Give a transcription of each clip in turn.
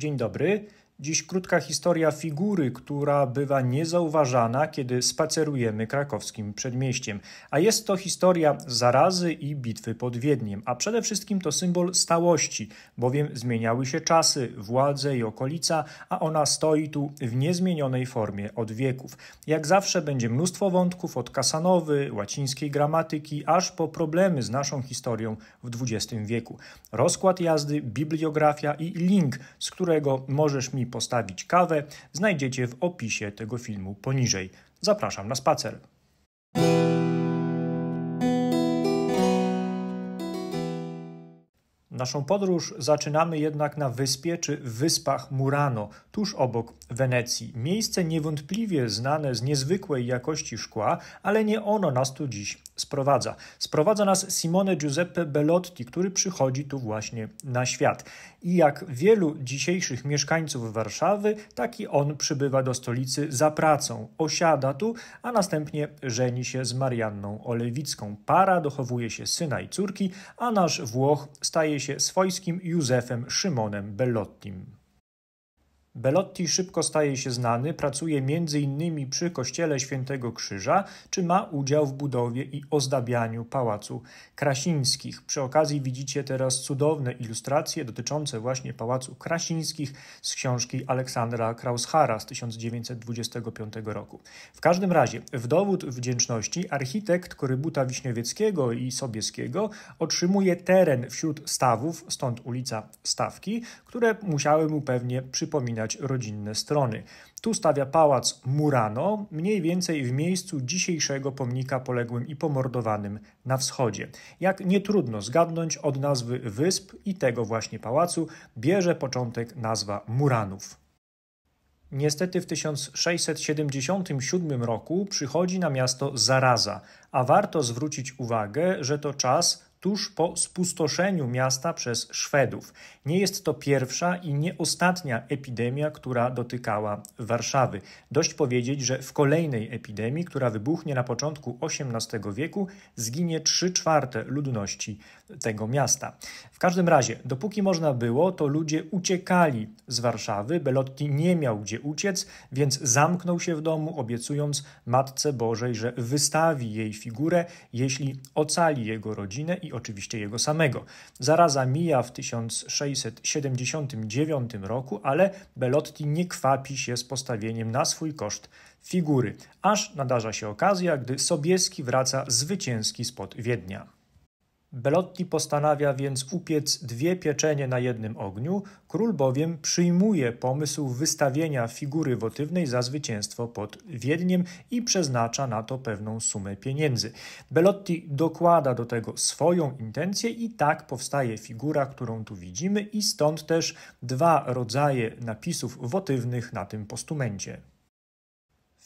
Dzień dobry. Dziś krótka historia figury, która bywa niezauważana, kiedy spacerujemy krakowskim przedmieściem. A jest to historia zarazy i bitwy pod Wiedniem, a przede wszystkim to symbol stałości, bowiem zmieniały się czasy, władze i okolica, a ona stoi tu w niezmienionej formie od wieków. Jak zawsze będzie mnóstwo wątków od kasanowy, łacińskiej gramatyki, aż po problemy z naszą historią w XX wieku. Rozkład jazdy, bibliografia i link, z którego możesz mi postawić kawę, znajdziecie w opisie tego filmu poniżej. Zapraszam na spacer. Naszą podróż zaczynamy jednak na wyspie czy wyspach Murano, tuż obok Wenecji. Miejsce niewątpliwie znane z niezwykłej jakości szkła, ale nie ono nas tu dziś sprowadza. Sprowadza nas Simone Giuseppe Bellotti, który przychodzi tu właśnie na świat. I jak wielu dzisiejszych mieszkańców Warszawy, taki on przybywa do stolicy za pracą, osiada tu, a następnie żeni się z Marianną Olewicką. Para dochowuje się syna i córki, a nasz Włoch staje się swojskim Józefem Szymonem Bellottim. Belotti szybko staje się znany, pracuje m.in. przy kościele Świętego Krzyża, czy ma udział w budowie i ozdabianiu Pałacu Krasińskich. Przy okazji widzicie teraz cudowne ilustracje dotyczące właśnie Pałacu Krasińskich z książki Aleksandra Kraushara z 1925 roku. W każdym razie, w dowód wdzięczności architekt Korybuta Wiśniewieckiego i Sobieskiego otrzymuje teren wśród stawów, stąd ulica Stawki, które musiały mu pewnie przypominać rodzinne strony. Tu stawia pałac Murano, mniej więcej w miejscu dzisiejszego pomnika poległym i pomordowanym na wschodzie. Jak nie trudno zgadnąć od nazwy wysp i tego właśnie pałacu bierze początek nazwa Muranów. Niestety w 1677 roku przychodzi na miasto zaraza, a warto zwrócić uwagę, że to czas tuż po spustoszeniu miasta przez Szwedów. Nie jest to pierwsza i nie ostatnia epidemia, która dotykała Warszawy. Dość powiedzieć, że w kolejnej epidemii, która wybuchnie na początku XVIII wieku, zginie 3 czwarte ludności tego miasta. W każdym razie, dopóki można było, to ludzie uciekali z Warszawy. Belotti nie miał gdzie uciec, więc zamknął się w domu, obiecując Matce Bożej, że wystawi jej figurę, jeśli ocali jego rodzinę i oczywiście jego samego. Zaraza mija w 1679 roku, ale Belotti nie kwapi się z postawieniem na swój koszt figury, aż nadarza się okazja, gdy Sobieski wraca zwycięski spod Wiednia. Belotti postanawia więc upiec dwie pieczenie na jednym ogniu, król bowiem przyjmuje pomysł wystawienia figury wotywnej za zwycięstwo pod Wiedniem i przeznacza na to pewną sumę pieniędzy. Belotti dokłada do tego swoją intencję i tak powstaje figura, którą tu widzimy i stąd też dwa rodzaje napisów wotywnych na tym postumencie.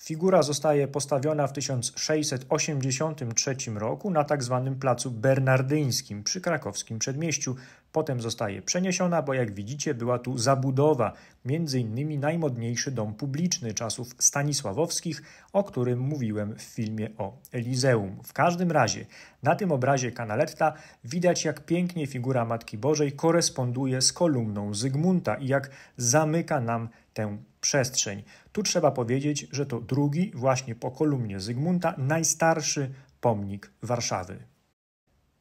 Figura zostaje postawiona w 1683 roku na tzw. Tak Placu Bernardyńskim przy krakowskim przedmieściu, Potem zostaje przeniesiona, bo jak widzicie była tu zabudowa, między innymi najmodniejszy dom publiczny czasów stanisławowskich, o którym mówiłem w filmie o Elizeum. W każdym razie na tym obrazie kanaletta widać jak pięknie figura Matki Bożej koresponduje z kolumną Zygmunta i jak zamyka nam tę przestrzeń. Tu trzeba powiedzieć, że to drugi właśnie po kolumnie Zygmunta najstarszy pomnik Warszawy.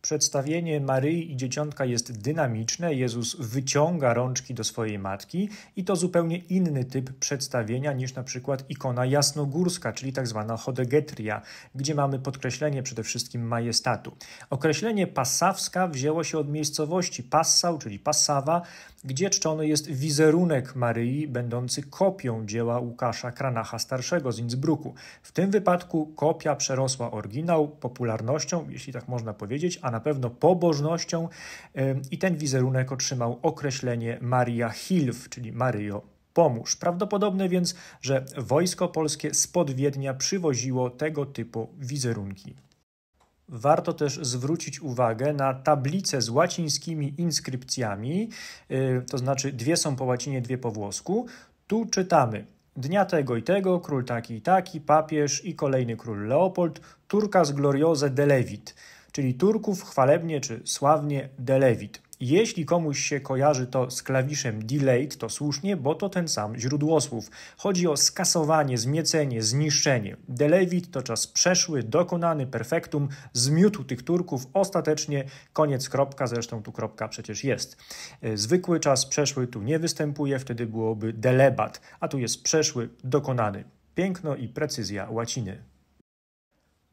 Przedstawienie Maryi i dzieciątka jest dynamiczne. Jezus wyciąga rączki do swojej matki i to zupełnie inny typ przedstawienia niż na przykład ikona jasnogórska, czyli tak zwana hodegetria, gdzie mamy podkreślenie przede wszystkim majestatu. Określenie passawska wzięło się od miejscowości Passau, czyli Passawa, gdzie czczony jest wizerunek Maryi, będący kopią dzieła Łukasza Kranacha Starszego z Innsbrucku. W tym wypadku kopia przerosła oryginał popularnością, jeśli tak można powiedzieć, a na pewno pobożnością i ten wizerunek otrzymał określenie Maria Hilf, czyli Maryjo pomóż. Prawdopodobne więc, że wojsko polskie spod Wiednia przywoziło tego typu wizerunki. Warto też zwrócić uwagę na tablice z łacińskimi inskrypcjami, y, to znaczy dwie są po łacinie, dwie po włosku. Tu czytamy Dnia tego i tego, król taki i taki, papież i kolejny król Leopold, Turcas gloriose delevit czyli Turków chwalebnie czy sławnie Delewit. Jeśli komuś się kojarzy to z klawiszem delayed, to słusznie, bo to ten sam źródłosłów. Chodzi o skasowanie, zmiecenie, zniszczenie. Delewit to czas przeszły, dokonany, perfektum, zmiótł tych Turków, ostatecznie koniec kropka, zresztą tu kropka przecież jest. E, zwykły czas przeszły tu nie występuje, wtedy byłoby delebat, a tu jest przeszły, dokonany. Piękno i precyzja łaciny.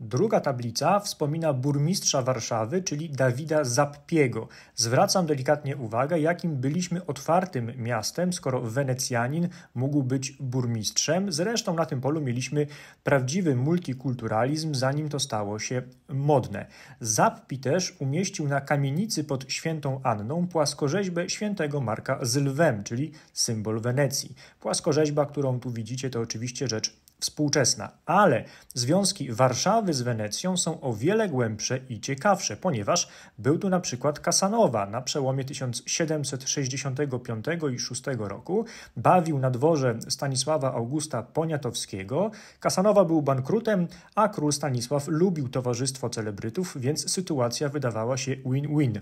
Druga tablica wspomina burmistrza Warszawy, czyli Dawida Zappiego. Zwracam delikatnie uwagę, jakim byliśmy otwartym miastem, skoro Wenecjanin mógł być burmistrzem. Zresztą na tym polu mieliśmy prawdziwy multikulturalizm, zanim to stało się modne. Zappi też umieścił na kamienicy pod świętą Anną płaskorzeźbę świętego Marka z lwem, czyli symbol Wenecji. Płaskorzeźba, którą tu widzicie, to oczywiście rzecz współczesna, ale związki Warszawy z Wenecją są o wiele głębsze i ciekawsze, ponieważ był tu na przykład Kasanowa. na przełomie 1765 i 6 roku, bawił na dworze Stanisława Augusta Poniatowskiego. Kasanowa był bankrutem, a król Stanisław lubił towarzystwo celebrytów, więc sytuacja wydawała się win-win.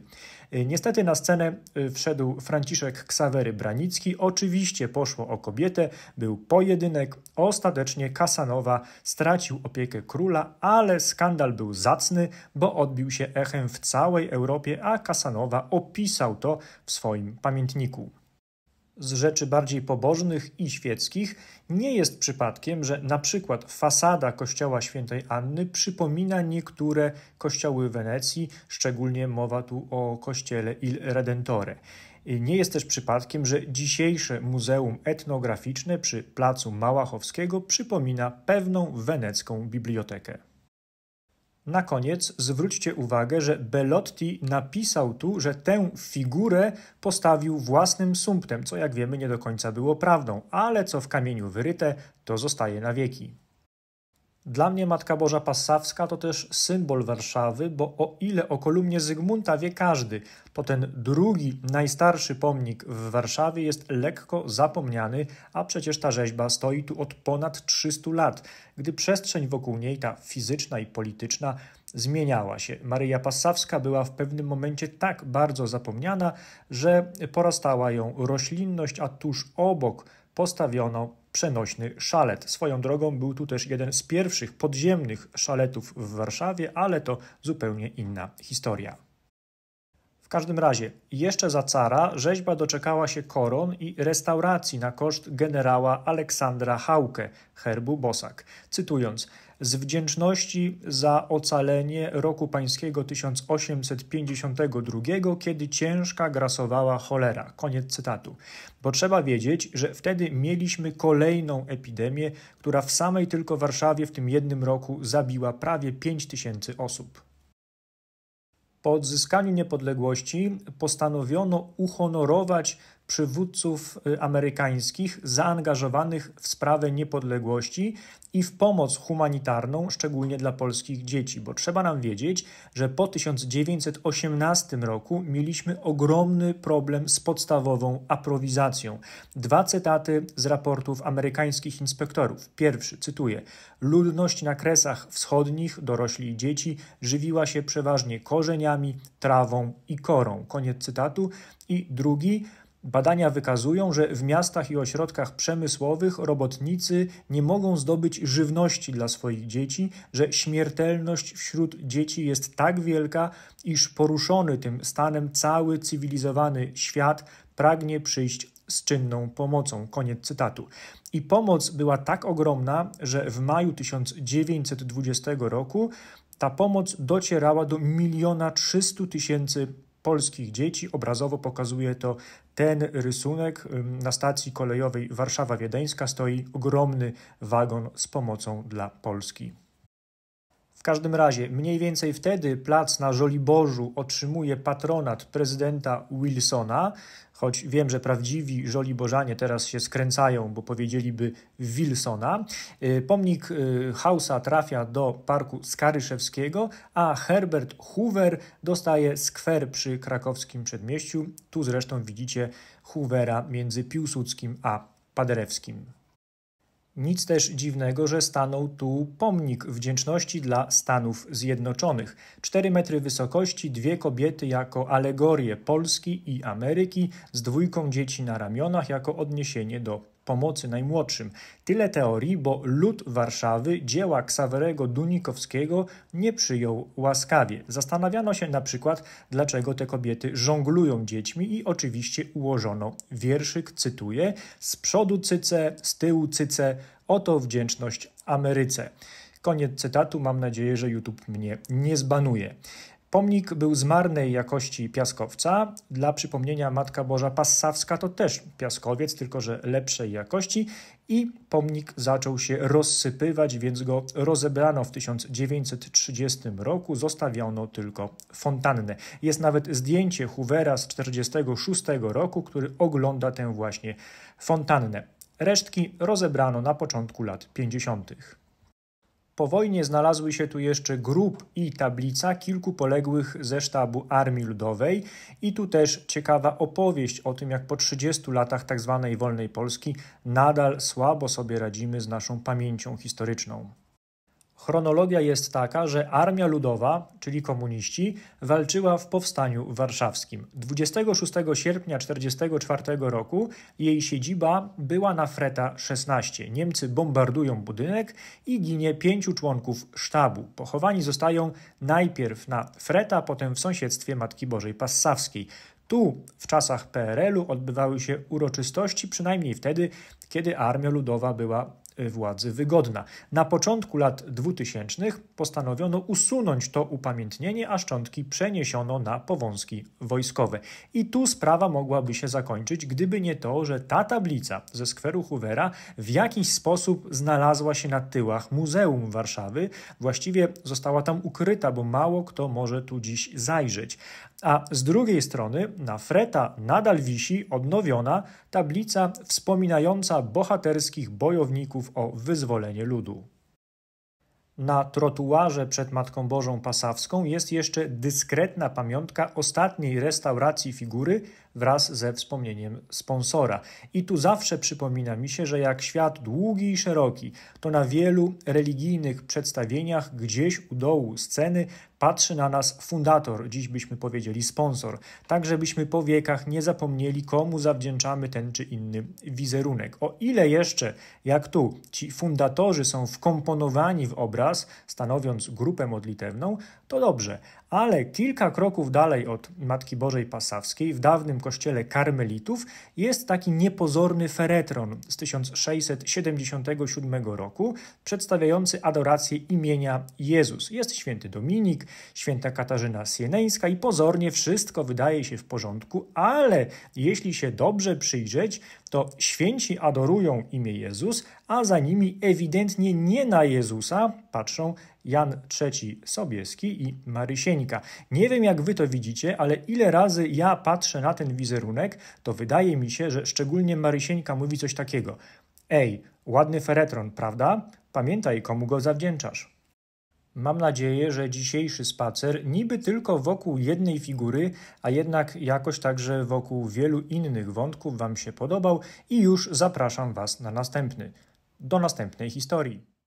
Niestety na scenę y, wszedł Franciszek Ksawery Branicki, oczywiście poszło o kobietę, był pojedynek, ostatecznie imię Kasanowa stracił opiekę króla, ale skandal był zacny, bo odbił się echem w całej Europie, a Kasanowa opisał to w swoim pamiętniku z rzeczy bardziej pobożnych i świeckich, nie jest przypadkiem, że na przykład fasada kościoła świętej Anny przypomina niektóre kościoły Wenecji, szczególnie mowa tu o kościele Il Redentore. Y, nie jest też przypadkiem, że dzisiejsze Muzeum Etnograficzne przy Placu Małachowskiego przypomina pewną wenecką bibliotekę. Na koniec zwróćcie uwagę, że Bellotti napisał tu, że tę figurę postawił własnym sumptem, co jak wiemy nie do końca było prawdą, ale co w kamieniu wyryte, to zostaje na wieki. Dla mnie Matka Boża Passawska to też symbol Warszawy, bo o ile o kolumnie Zygmunta wie każdy, to ten drugi, najstarszy pomnik w Warszawie jest lekko zapomniany, a przecież ta rzeźba stoi tu od ponad 300 lat, gdy przestrzeń wokół niej, ta fizyczna i polityczna, zmieniała się. Maryja Passawska była w pewnym momencie tak bardzo zapomniana, że porastała ją roślinność, a tuż obok – postawiono przenośny szalet. Swoją drogą był tu też jeden z pierwszych podziemnych szaletów w Warszawie, ale to zupełnie inna historia. W każdym razie, jeszcze za cara rzeźba doczekała się koron i restauracji na koszt generała Aleksandra Hauke, herbu Bosak. Cytując – z wdzięczności za ocalenie roku pańskiego 1852, kiedy ciężka grasowała cholera. Koniec cytatu. Bo trzeba wiedzieć, że wtedy mieliśmy kolejną epidemię, która w samej tylko Warszawie w tym jednym roku zabiła prawie 5 tysięcy osób. Po odzyskaniu niepodległości postanowiono uhonorować przywódców y, amerykańskich zaangażowanych w sprawę niepodległości i w pomoc humanitarną, szczególnie dla polskich dzieci, bo trzeba nam wiedzieć, że po 1918 roku mieliśmy ogromny problem z podstawową aprowizacją. Dwa cytaty z raportów amerykańskich inspektorów. Pierwszy, cytuję: Ludność na kresach wschodnich, dorośli i dzieci, żywiła się przeważnie korzeniami, trawą i korą. Koniec cytatu. I drugi, Badania wykazują, że w miastach i ośrodkach przemysłowych robotnicy nie mogą zdobyć żywności dla swoich dzieci, że śmiertelność wśród dzieci jest tak wielka, iż poruszony tym stanem cały cywilizowany świat pragnie przyjść z czynną pomocą. Koniec cytatu. I pomoc była tak ogromna, że w maju 1920 roku ta pomoc docierała do miliona 300 tysięcy polskich dzieci. Obrazowo pokazuje to ten rysunek na stacji kolejowej Warszawa-Wiedeńska stoi ogromny wagon z pomocą dla Polski każdym razie, mniej więcej wtedy plac na Żoliborzu otrzymuje patronat prezydenta Wilsona, choć wiem, że prawdziwi Żoliborzanie teraz się skręcają, bo powiedzieliby Wilsona. Y, pomnik y, Hausa trafia do Parku Skaryszewskiego, a Herbert Hoover dostaje skwer przy krakowskim przedmieściu. Tu zresztą widzicie Hoovera między Piłsudskim a Paderewskim. Nic też dziwnego, że stanął tu pomnik wdzięczności dla Stanów Zjednoczonych. Cztery metry wysokości, dwie kobiety jako alegorie Polski i Ameryki z dwójką dzieci na ramionach jako odniesienie do pomocy najmłodszym. Tyle teorii, bo lud Warszawy dzieła Ksawerego Dunikowskiego nie przyjął łaskawie. Zastanawiano się na przykład, dlaczego te kobiety żonglują dziećmi i oczywiście ułożono wierszyk, cytuję, z przodu cyce, z tyłu cyce, oto wdzięczność Ameryce. Koniec cytatu, mam nadzieję, że YouTube mnie nie zbanuje. Pomnik był z marnej jakości piaskowca. Dla przypomnienia Matka Boża Passawska to też piaskowiec, tylko że lepszej jakości i pomnik zaczął się rozsypywać, więc go rozebrano w 1930 roku, zostawiono tylko fontannę. Jest nawet zdjęcie Hoovera z 1946 roku, który ogląda tę właśnie fontannę. Resztki rozebrano na początku lat 50. Po wojnie znalazły się tu jeszcze grób i tablica kilku poległych ze sztabu Armii Ludowej i tu też ciekawa opowieść o tym, jak po 30 latach tzw. Tak wolnej Polski nadal słabo sobie radzimy z naszą pamięcią historyczną. Chronologia jest taka, że Armia Ludowa, czyli komuniści, walczyła w Powstaniu Warszawskim. 26 sierpnia 1944 roku jej siedziba była na Freta 16. Niemcy bombardują budynek i ginie pięciu członków sztabu. Pochowani zostają najpierw na Freta, potem w sąsiedztwie Matki Bożej Passawskiej. Tu w czasach PRL-u odbywały się uroczystości, przynajmniej wtedy, kiedy Armia Ludowa była władzy wygodna. Na początku lat 2000 postanowiono usunąć to upamiętnienie, a szczątki przeniesiono na powązki wojskowe. I tu sprawa mogłaby się zakończyć, gdyby nie to, że ta tablica ze skweru Hoovera w jakiś sposób znalazła się na tyłach Muzeum Warszawy. Właściwie została tam ukryta, bo mało kto może tu dziś zajrzeć. A z drugiej strony na Freta nadal wisi odnowiona tablica wspominająca bohaterskich bojowników o wyzwolenie ludu. Na trotuarze przed Matką Bożą Pasawską jest jeszcze dyskretna pamiątka ostatniej restauracji figury wraz ze wspomnieniem sponsora. I tu zawsze przypomina mi się, że jak świat długi i szeroki, to na wielu religijnych przedstawieniach gdzieś u dołu sceny Patrzy na nas fundator, dziś byśmy powiedzieli sponsor, tak żebyśmy po wiekach nie zapomnieli, komu zawdzięczamy ten czy inny wizerunek. O ile jeszcze, jak tu, ci fundatorzy są wkomponowani w obraz, stanowiąc grupę modlitewną, to dobrze, ale kilka kroków dalej od Matki Bożej Pasawskiej, w dawnym kościele karmelitów, jest taki niepozorny feretron z 1677 roku, przedstawiający adorację imienia Jezus. Jest święty Dominik, święta Katarzyna Sieneńska i pozornie wszystko wydaje się w porządku, ale jeśli się dobrze przyjrzeć, to święci adorują imię Jezus, a za nimi ewidentnie nie na Jezusa patrzą Jan III Sobieski i Marysieńka. Nie wiem jak wy to widzicie, ale ile razy ja patrzę na ten wizerunek, to wydaje mi się, że szczególnie Marysieńka mówi coś takiego. Ej, ładny feretron, prawda? Pamiętaj, komu go zawdzięczasz. Mam nadzieję, że dzisiejszy spacer, niby tylko wokół jednej figury, a jednak jakoś także wokół wielu innych wątków Wam się podobał i już zapraszam Was na następny. Do następnej historii.